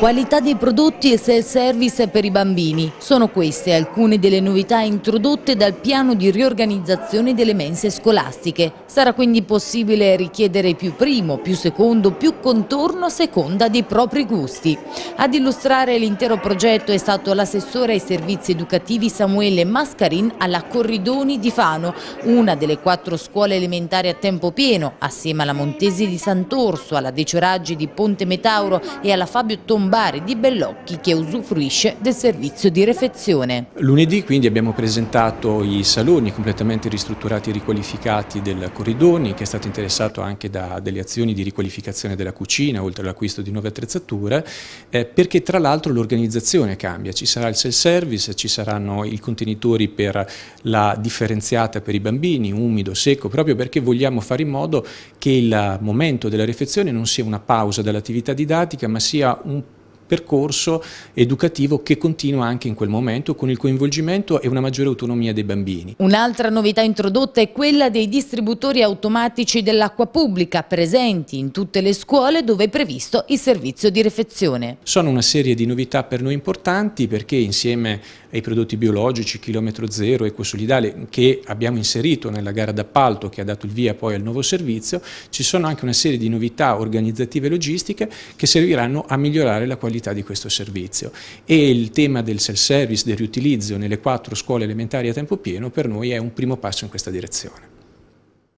Qualità dei prodotti e self-service per i bambini. Sono queste alcune delle novità introdotte dal piano di riorganizzazione delle mense scolastiche. Sarà quindi possibile richiedere più primo, più secondo, più contorno a seconda dei propri gusti. Ad illustrare l'intero progetto è stato l'assessore ai servizi educativi Samuele Mascarin alla Corridoni di Fano, una delle quattro scuole elementari a tempo pieno, assieme alla Montesi di Sant'Orso, alla Decioraggi di Ponte Metauro e alla Fabio Tombato Lombari di Bellocchi che usufruisce del servizio di refezione. Lunedì quindi abbiamo presentato i saloni completamente ristrutturati e riqualificati del Corridoni che è stato interessato anche da delle azioni di riqualificazione della cucina oltre all'acquisto di nuove attrezzature eh, perché tra l'altro l'organizzazione cambia, ci sarà il self-service, ci saranno i contenitori per la differenziata per i bambini, umido, secco, proprio perché vogliamo fare in modo che il momento della refezione non sia una pausa dall'attività didattica ma sia un percorso educativo che continua anche in quel momento con il coinvolgimento e una maggiore autonomia dei bambini. Un'altra novità introdotta è quella dei distributori automatici dell'acqua pubblica presenti in tutte le scuole dove è previsto il servizio di refezione. Sono una serie di novità per noi importanti perché insieme ai prodotti biologici, chilometro zero, ecosolidale, che abbiamo inserito nella gara d'appalto che ha dato il via poi al nuovo servizio, ci sono anche una serie di novità organizzative e logistiche che serviranno a migliorare la qualità di questo servizio. E il tema del self-service, del riutilizzo nelle quattro scuole elementari a tempo pieno per noi è un primo passo in questa direzione.